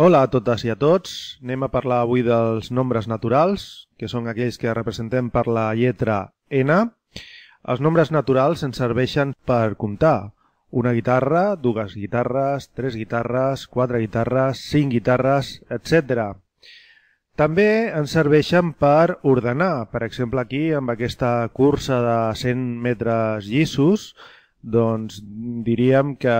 Hola a totes i a tots. Anem a parlar avui dels nombres naturals, que són aquells que representem per la lletra N. Els nombres naturals ens serveixen per comptar. Una guitarra, dues guitarres, tres guitarres, quatre guitarres, cinc guitarres, etc. També ens serveixen per ordenar. Per exemple, aquí, amb aquesta cursa de 100 metres llissos, doncs diríem que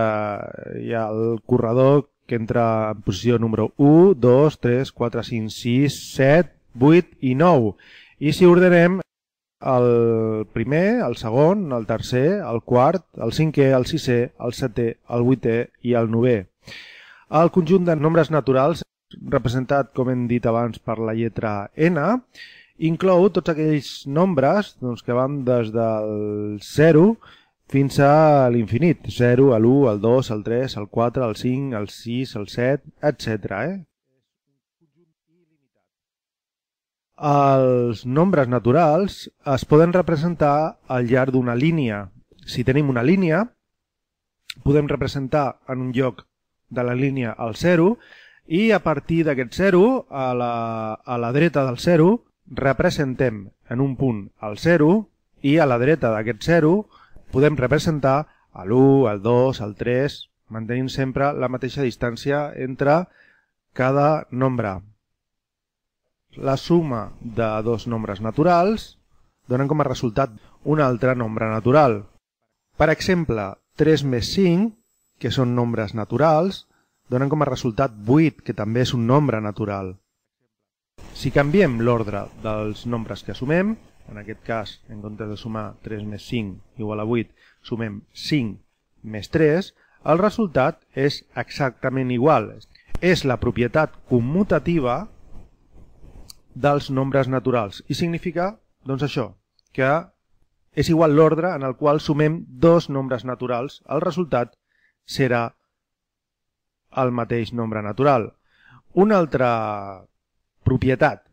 hi ha el corredor que entra en posició número 1, 2, 3, 4, 5, 6, 7, 8 i 9. I si ordenem el primer, el segon, el tercer, el quart, el cinquè, el sisè, el setè, el vuitè i el nové. El conjunt de nombres naturals, representat, com hem dit abans, per la lletra N, inclou tots aquells nombres doncs, que van des del 0 fins fins a l'infinit, 0, a l'1, al 2, al 3, al 4, al 5, al 6, al 7, etc. Eh? Els nombres naturals es poden representar al llarg d'una línia. Si tenim una línia, podem representar en un lloc de la línia el 0 i a partir d'aquest 0, a la, a la dreta del 0, representem en un punt el 0 i a la dreta d'aquest 0 podem representar l'1, al 2, al 3, mantenint sempre la mateixa distància entre cada nombre. La suma de dos nombres naturals donen com a resultat un altre nombre natural. Per exemple, 3 més 5, que són nombres naturals, donen com a resultat 8, que també és un nombre natural. Si canviem l'ordre dels nombres que sumem, en aquest cas, en comptes de sumar 3 més 5 igual a 8, sumem 5 més 3, el resultat és exactament igual. És la propietat commutativa dels nombres naturals i significa, doncs això, que és igual l'ordre en el qual sumem dos nombres naturals. El resultat serà el mateix nombre natural. Una altra propietat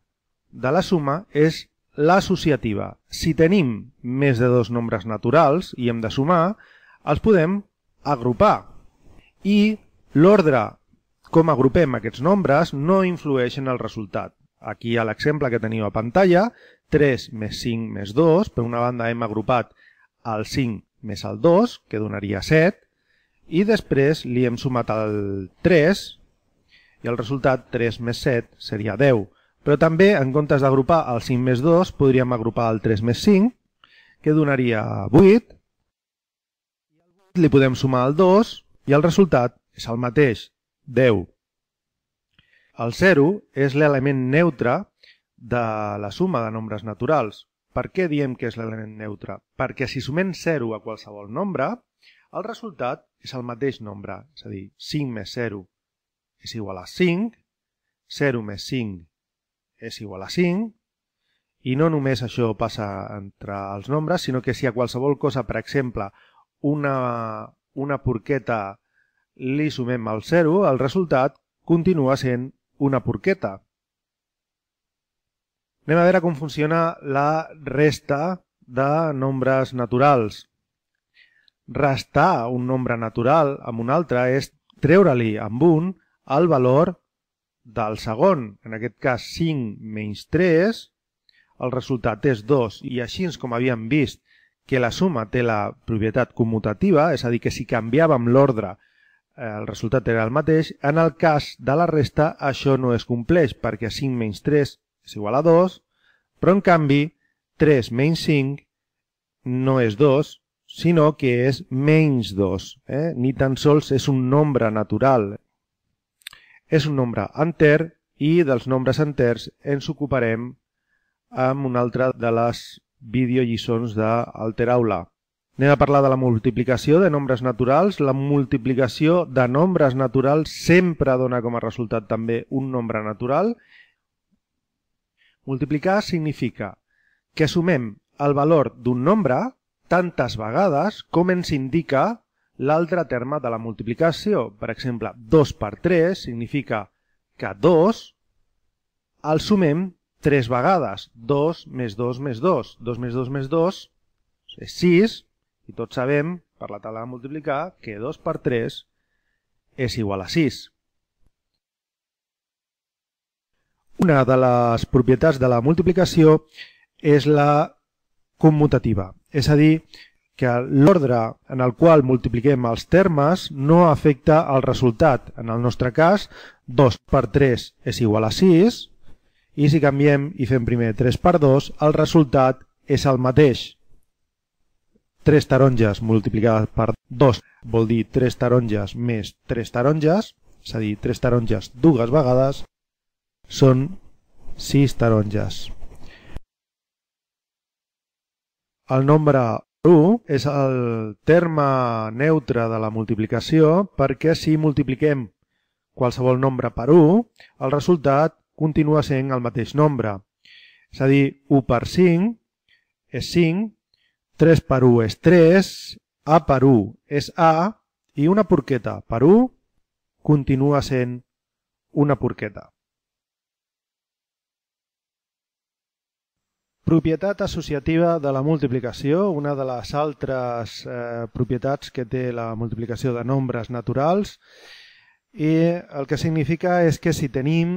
de la suma és l'associativa. Si tenim més de dos nombres naturals i hem de sumar, els podem agrupar. I l'ordre com agrupem aquests nombres no influeix en el resultat. Aquí a l'exemple que teniu a pantalla, 3 més 5 més 2, per una banda hem agrupat el 5 més el 2, que donaria 7, i després li hem sumat el 3, i el resultat 3 més 7 seria 10. Però també, en comptes d'agrupar el 5 més 2, podríem agrupar el 3 més 5, que donaria 8. Li podem sumar el 2 i el resultat és el mateix, 10. El 0 és l'element neutre de la suma de nombres naturals. Per què diem que és l'element neutre? Perquè si sumem 0 a qualsevol nombre, el resultat és el mateix nombre, és a dir, 5 més 0 és igual a 5, 0 més 5 és igual a 5, i no només això passa entre els nombres, sinó que si a qualsevol cosa, per exemple, una, una porqueta li sumem al 0, el resultat continua sent una porqueta. Anem a veure com funciona la resta de nombres naturals. Restar un nombre natural amb un altre és treure-li amb un el valor del segon, en aquest cas 5 menys 3, el resultat és 2. I així com havíem vist que la suma té la propietat commutativa, és a dir, que si canviàvem l'ordre eh, el resultat era el mateix, en el cas de la resta això no es compleix perquè 5 menys 3 és igual a 2, però en canvi 3 menys 5 no és 2, sinó que és menys 2. Eh? Ni tan sols és un nombre natural, és un nombre enter i dels nombres enters ens ocuparem amb una altra de les videollissons d'Alteraula. Anem a parlar de la multiplicació de nombres naturals. La multiplicació de nombres naturals sempre dona com a resultat també un nombre natural. Multiplicar significa que sumem el valor d'un nombre tantes vegades com ens indica l'altre terme de la multiplicació. Per exemple, 2 per 3 significa que 2 el sumem 3 vegades. 2 més 2 més 2. 2 més 2 més 2 és 6 i tots sabem, per la taula de multiplicar, que 2 per 3 és igual a 6. Una de les propietats de la multiplicació és la commutativa, és a dir, que l'ordre en el qual multipliquem els termes no afecta el resultat. En el nostre cas, 2 per 3 és igual a 6 i si canviem i fem primer 3 per 2, el resultat és el mateix. 3 taronges multiplicades per 2 vol dir 3 taronges més 3 taronges, és a dir, 3 taronges dues vegades, són 6 taronges. El nombre 1 és el terme neutre de la multiplicació perquè si multipliquem qualsevol nombre per 1, el resultat continua sent el mateix nombre. És a dir, 1 per 5 és 5, 3 per 1 és 3, A per 1 és A i una porqueta per 1 continua sent una porqueta. Propietat associativa de la multiplicació, una de les altres eh, propietats que té la multiplicació de nombres naturals i el que significa és que si tenim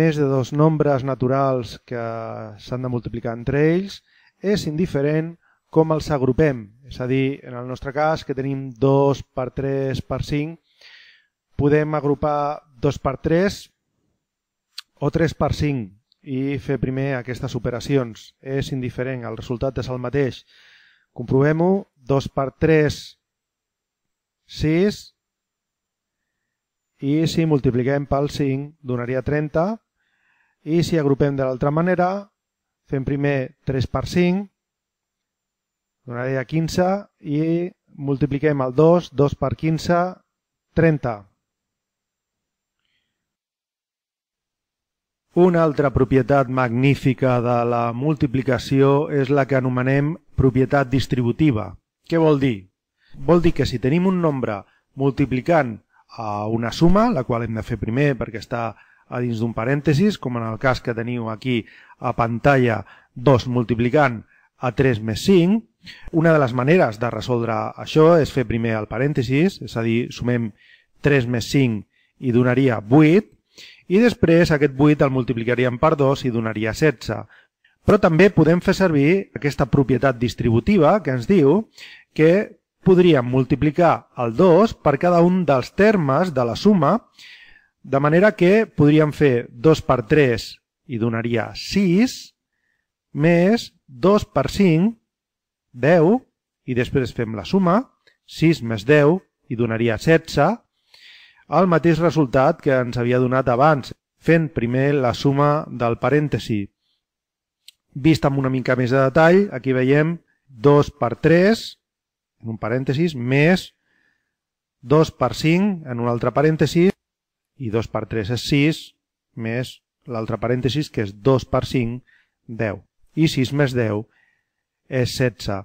més de dos nombres naturals que s'han de multiplicar entre ells, és indiferent com els agrupem. És a dir, en el nostre cas, que tenim 2 per 3 per 5, podem agrupar 2 per 3 o 3 per 5, i fer primer aquestes operacions. És indiferent, el resultat és el mateix. Comprovem-ho. 2 per 3, 6. I si multipliquem pel 5, donaria 30. I si agrupem de l'altra manera, fem primer 3 per 5, donaria 15. I multipliquem el 2, 2 per 15, 30. Una altra propietat magnífica de la multiplicació és la que anomenem propietat distributiva. Què vol dir? Vol dir que si tenim un nombre multiplicant a una suma, la qual hem de fer primer perquè està a dins d'un parèntesis, com en el cas que teniu aquí a pantalla 2 multiplicant a 3 més 5, una de les maneres de resoldre això és fer primer el parèntesis, és a dir, sumem 3 més 5 i donaria 8, i després aquest 8 el multiplicaríem per 2 i donaria 16. Però també podem fer servir aquesta propietat distributiva que ens diu que podríem multiplicar el 2 per cada un dels termes de la suma, de manera que podríem fer 2 per 3 i donaria 6, més 2 per 5, 10, i després fem la suma, 6 més 10 i donaria 16, el mateix resultat que ens havia donat abans, fent primer la suma del parèntesi. Vist amb una mica més de detall, aquí veiem 2 per 3, en un parèntesis, més 2 per 5, en un altre parèntesi, i 2 per 3 és 6, més l'altre parèntesis, que és 2 per 5, 10. I 6 més 10 és 16.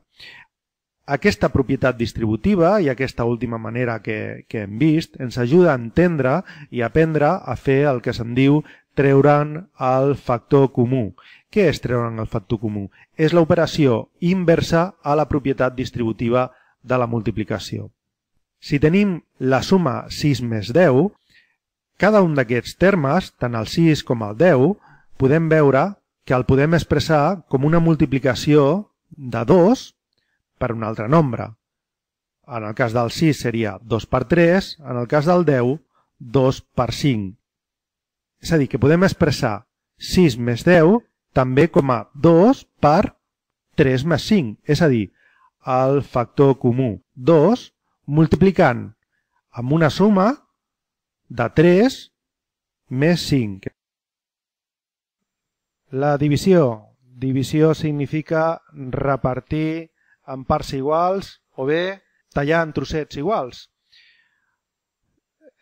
Aquesta propietat distributiva i aquesta última manera que, que hem vist ens ajuda a entendre i aprendre a fer el que se'n diu treure'n el factor comú. Què és treure'n el factor comú? És l'operació inversa a la propietat distributiva de la multiplicació. Si tenim la suma 6 més 10, cada un d'aquests termes, tant el 6 com el 10, podem veure que el podem expressar com una multiplicació de 2 per un altre nombre. En el cas del 6 seria 2 per 3, en el cas del 10, 2 per 5. És a dir, que podem expressar 6 més 10 també com a 2 per 3 més 5, és a dir, el factor comú 2 multiplicant amb una suma de 3 més 5. La divisió. Divisió significa repartir en parts iguals o bé tallar en trossets iguals.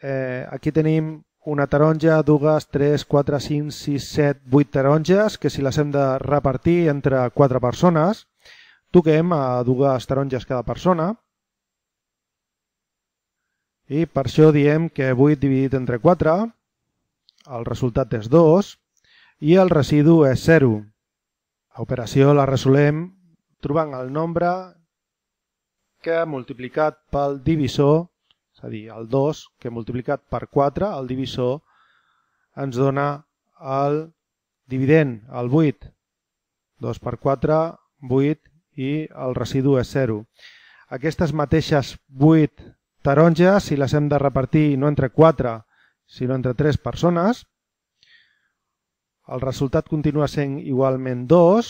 Eh, aquí tenim una taronja, dues, tres, quatre, cinc, sis, set, vuit taronges, que si les hem de repartir entre quatre persones, toquem a dues taronges cada persona. I per això diem que 8 dividit entre 4, el resultat és 2, i el residu és 0. L'operació la resolem trobant el nombre que multiplicat pel divisor, és a dir, el 2, que multiplicat per 4, el divisor, ens dona el dividend, el 8. 2 per 4, 8, i el residu és 0. Aquestes mateixes 8 taronges, si les hem de repartir no entre 4, sinó entre 3 persones, el resultat continua sent igualment 2,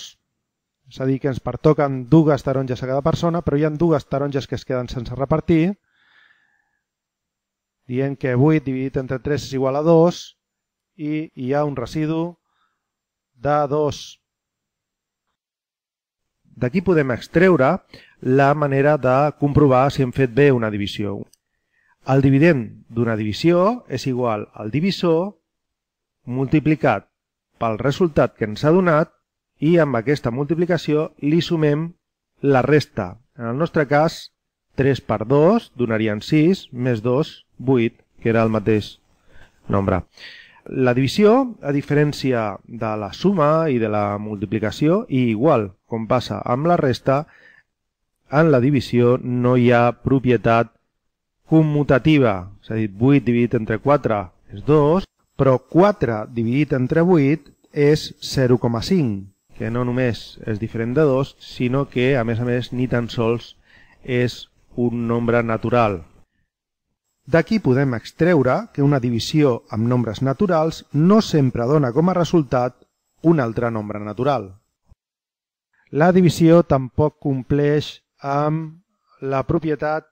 és a dir, que ens pertoquen dues taronges a cada persona, però hi han dues taronges que es queden sense repartir, dient que 8 dividit entre 3 és igual a 2 i hi ha un residu de 2. D'aquí podem extreure la manera de comprovar si hem fet bé una divisió. El dividend d'una divisió és igual al divisor multiplicat pel resultat que ens ha donat i amb aquesta multiplicació li sumem la resta. En el nostre cas, 3 per 2 donarien 6, més 2, 8, que era el mateix nombre. La divisió, a diferència de la suma i de la multiplicació, i igual com passa amb la resta, en la divisió no hi ha propietat commutativa, és a dir, 8 dividit entre 4 és 2, però 4 dividit entre 8 és 0,5 que no només és diferent de 2, sinó que, a més a més, ni tan sols és un nombre natural. D'aquí podem extreure que una divisió amb nombres naturals no sempre dona com a resultat un altre nombre natural. La divisió tampoc compleix amb la propietat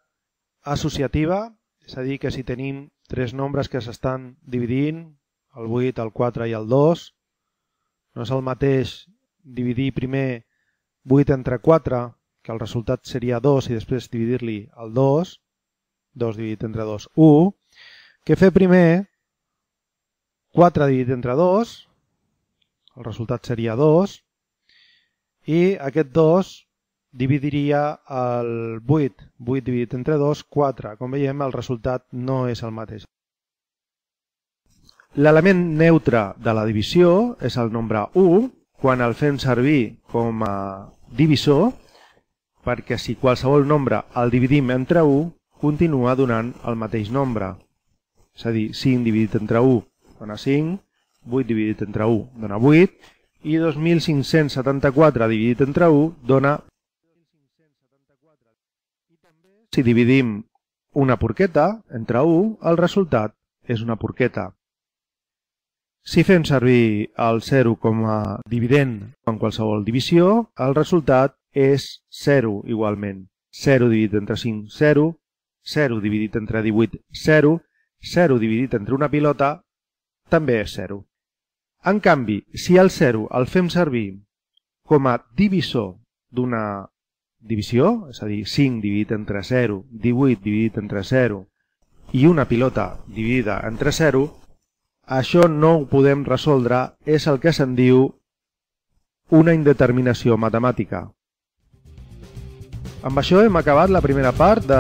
associativa, és a dir, que si tenim tres nombres que s'estan dividint, el 8, el 4 i el 2, no és el mateix dividir primer 8 entre 4, que el resultat seria 2 i després dividir-li el 2, 2 dividit entre 2, 1, que fer primer 4 dividit entre 2, el resultat seria 2, i aquest 2 dividiria el 8, 8 dividit entre 2, 4. Com veiem, el resultat no és el mateix. L'element neutre de la divisió és el nombre 1, quan el fem servir com a divisor, perquè si qualsevol nombre el dividim entre 1, continua donant el mateix nombre. És a dir, 5 dividit entre 1 dona 5, 8 dividit entre 1 dona 8, i 2574 dividit entre 1 dona... Si dividim una porqueta entre 1, el resultat és una porqueta. Si fem servir el 0 com a dividend en qualsevol divisió, el resultat és 0 igualment. 0 dividit entre 5, 0. 0 dividit entre 18, 0. 0 dividit entre una pilota, també és 0. En canvi, si el 0 el fem servir com a divisor d'una divisió, és a dir, 5 dividit entre 0, 18 dividit entre 0 i una pilota dividida entre 0, això no ho podem resoldre, és el que se'n diu una indeterminació matemàtica. Amb això hem acabat la primera part de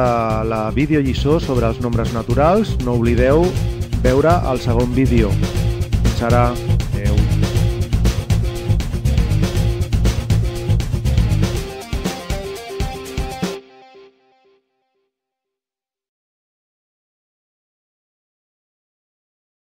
la videollissó sobre els nombres naturals. No oblideu veure el segon vídeo. Fins ara!